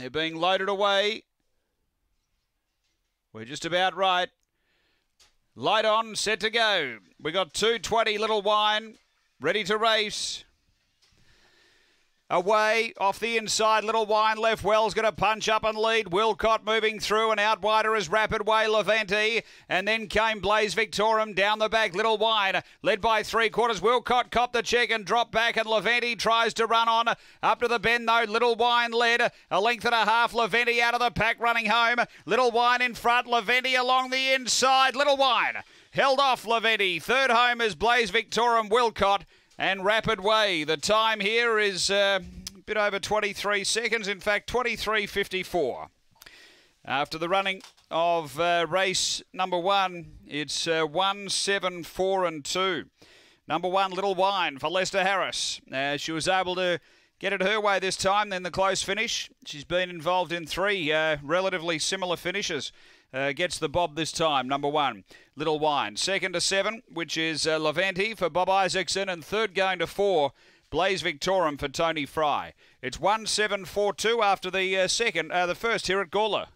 They're being loaded away. We're just about right. Light on, set to go. We got 220 Little Wine ready to race. Away off the inside, little wine left. Wells going to punch up and lead. Wilcott moving through and out wider is Rapid Way Levante, and then came Blaze Victorum down the back. Little wine led by three quarters. Wilcott copped the check and dropped back, and Levante tries to run on up to the bend though. Little wine led a length and a half. Levante out of the pack running home. Little wine in front. Levante along the inside. Little wine held off. Levante third home is Blaze Victorum. Wilcott and Rapid Way. The time here is uh, a bit over 23 seconds, in fact, 23.54. After the running of uh, race number one, it's uh, 1, 7, 4 and 2. Number one, Little Wine for Lester Harris. Uh, she was able to Get it her way this time, then the close finish. She's been involved in three uh, relatively similar finishes. Uh, gets the bob this time, number one, Little Wine. Second to seven, which is uh, Levanti for Bob Isaacson, and third going to four, Blaze Victorum for Tony Fry. It's one seven four two after the uh, second, uh, the first here at Gawler.